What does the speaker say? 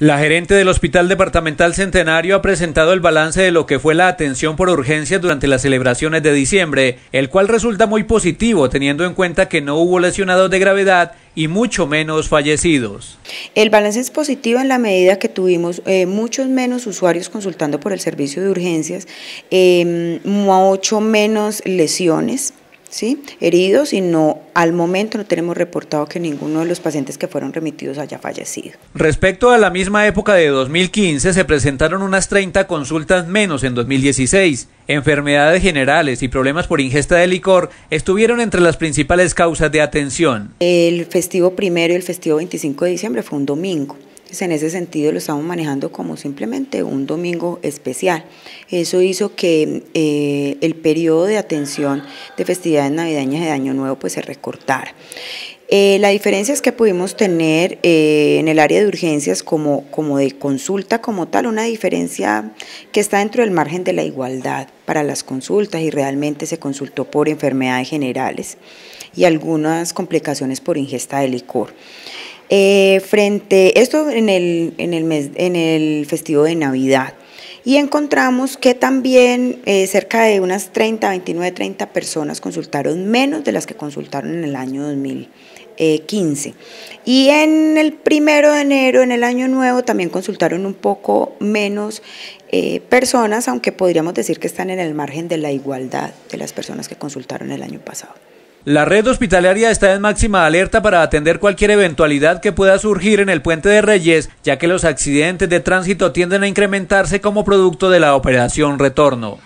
La gerente del Hospital Departamental Centenario ha presentado el balance de lo que fue la atención por urgencias durante las celebraciones de diciembre, el cual resulta muy positivo teniendo en cuenta que no hubo lesionados de gravedad y mucho menos fallecidos. El balance es positivo en la medida que tuvimos eh, muchos menos usuarios consultando por el servicio de urgencias, eh, em, mucho menos lesiones ¿sí? heridos y no al momento no tenemos reportado que ninguno de los pacientes que fueron remitidos haya fallecido. Respecto a la misma época de 2015 se presentaron unas 30 consultas menos en 2016. Enfermedades generales y problemas por ingesta de licor estuvieron entre las principales causas de atención. El festivo primero y el festivo 25 de diciembre fue un domingo en ese sentido lo estamos manejando como simplemente un domingo especial. Eso hizo que eh, el periodo de atención de festividades navideñas de Año Nuevo pues se recortara. Eh, la diferencia es que pudimos tener eh, en el área de urgencias como, como de consulta como tal, una diferencia que está dentro del margen de la igualdad para las consultas y realmente se consultó por enfermedades generales y algunas complicaciones por ingesta de licor. Eh, frente, esto en el, en el, en el festivo de Navidad. Y encontramos que también eh, cerca de unas 30, 29, 30 personas consultaron menos de las que consultaron en el año 2015. Eh, y en el primero de enero, en el año nuevo, también consultaron un poco menos personas, aunque podríamos decir que están en el margen de la igualdad de las personas que consultaron el año pasado. La red hospitalaria está en máxima alerta para atender cualquier eventualidad que pueda surgir en el puente de Reyes, ya que los accidentes de tránsito tienden a incrementarse como producto de la operación retorno.